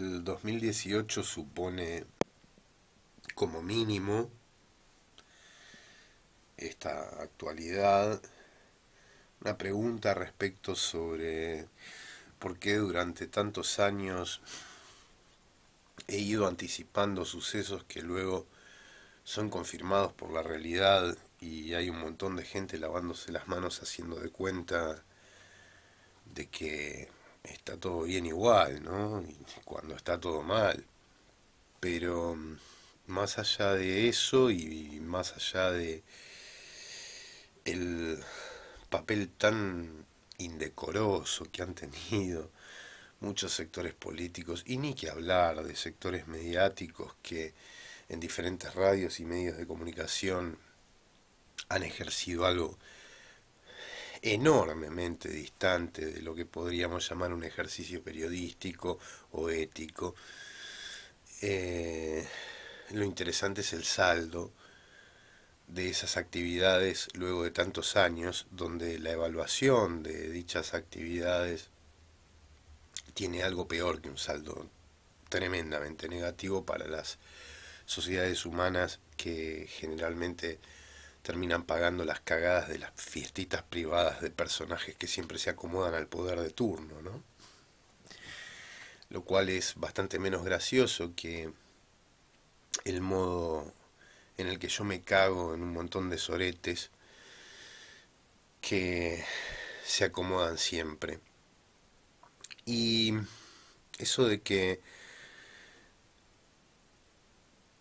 el 2018 supone como mínimo esta actualidad una pregunta respecto sobre por qué durante tantos años he ido anticipando sucesos que luego son confirmados por la realidad y hay un montón de gente lavándose las manos haciendo de cuenta de que está todo bien igual, ¿no? cuando está todo mal. Pero mm, más allá de eso y más allá de el papel tan indecoroso que han tenido muchos sectores políticos y ni que hablar de sectores mediáticos que en diferentes radios y medios de comunicación han ejercido algo enormemente distante de lo que podríamos llamar un ejercicio periodístico o ético. Eh, lo interesante es el saldo de esas actividades luego de tantos años, donde la evaluación de dichas actividades tiene algo peor que un saldo tremendamente negativo para las sociedades humanas que generalmente terminan pagando las cagadas de las fiestitas privadas de personajes que siempre se acomodan al poder de turno, ¿no? Lo cual es bastante menos gracioso que el modo en el que yo me cago en un montón de soretes que se acomodan siempre. Y eso de que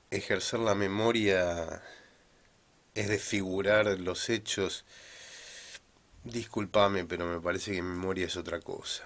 ejercer la memoria es desfigurar los hechos. Disculpame, pero me parece que memoria es otra cosa.